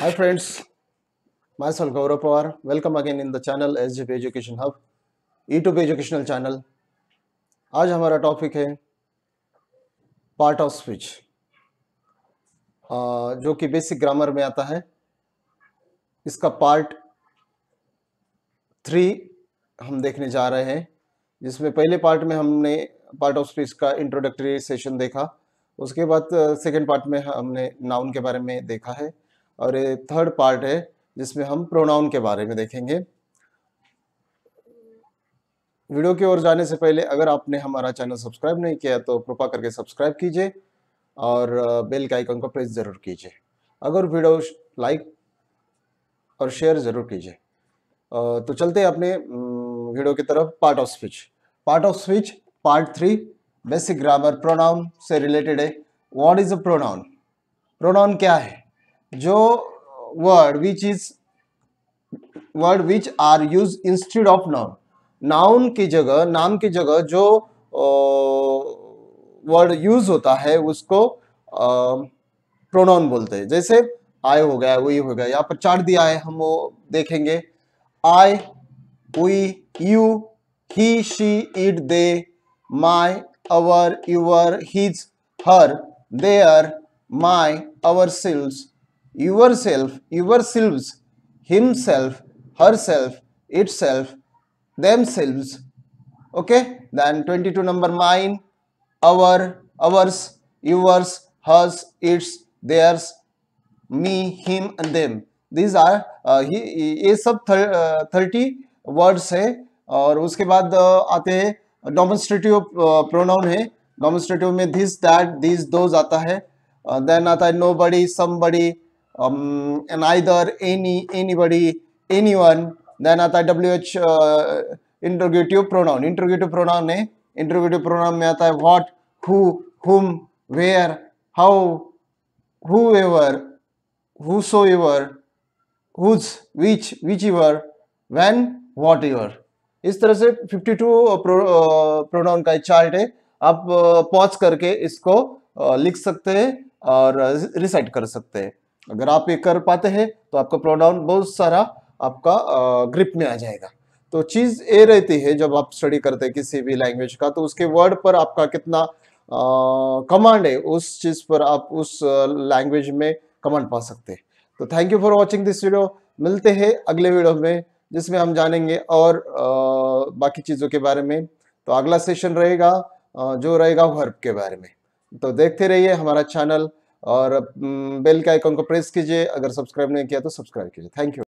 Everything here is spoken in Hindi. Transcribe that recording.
Friends Hi Gaurav Pawar welcome again in the channel S channel P education hub YouTube educational channel आज हमारा टॉपिक है पार्ट ऑफ स्पीच जो कि बेसिक ग्रामर में आता है इसका पार्ट थ्री हम देखने जा रहे हैं जिसमें पहले पार्ट में हमने पार्ट ऑफ स्पीच का इंट्रोडक्टरी सेशन देखा उसके बाद सेकेंड पार्ट में हमने नाउन के बारे में देखा है और ये थर्ड पार्ट है जिसमें हम प्रोनाउन के बारे में देखेंगे वीडियो की ओर जाने से पहले अगर आपने हमारा चैनल सब्सक्राइब नहीं किया तो कृपा करके सब्सक्राइब कीजिए और बेल के आइकन को प्रेस ज़रूर कीजिए अगर वीडियो लाइक और शेयर ज़रूर कीजिए तो चलते हैं अपने वीडियो की तरफ part of speech part of speech part three basic grammar pronoun से रिलेटेड है what is a pronoun pronoun क्या है जो word which is word which are use instead of noun noun की जगह नाम की जगह जो वर्ड यूज होता है उसको प्रोनाउन बोलते हैं जैसे आय हो गया वही हो गया यहाँ पर चार्ट दिया है हम वो देखेंगे I we you he she it they my our your his her their my ourselves yourself yourselves himself herself itself themselves okay then twenty two number mine our ours yours hers its theirs me him and them these are ये सब थर्टी वर्ड्स है और उसके बाद uh, आते हैं डोमोस्ट्रेटिव प्रोनाउन है डोमोस्ट्रेटिव में दिस दैट दिस दोज आता है देन uh, आता है नो बड़ी सम बड़ी um, and either any, anybody, anyone, then आता है WH uh, interrogative pronoun. Interrogative pronoun ne interrogative pronoun में aata hai what, who, whom, where, how, whoever, whosoever, whose, which, whichever, when, whatever. इस तरह से 52 टू प्रो, प्रोनाउन का चार्ट है आप पॉज करके इसको लिख सकते हैं और रिसाइट कर सकते हैं अगर आप ये कर पाते हैं तो आपका प्रोनाउन बहुत सारा आपका ग्रिप में आ जाएगा तो चीज़ ये रहती है जब आप स्टडी करते हैं किसी भी लैंग्वेज का तो उसके वर्ड पर आपका कितना कमांड है उस चीज़ पर आप उस लैंग्वेज में कमांड पा सकते हैं तो thank you for watching this video मिलते हैं अगले वीडियो में जिसमें हम जानेंगे और आ, बाकी चीज़ों के बारे में तो अगला सेशन रहेगा जो रहेगा वर्ब के बारे में तो देखते रहिए हमारा चैनल और बेल के आइकॉन को प्रेस कीजिए अगर सब्सक्राइब नहीं किया तो सब्सक्राइब कीजिए थैंक यू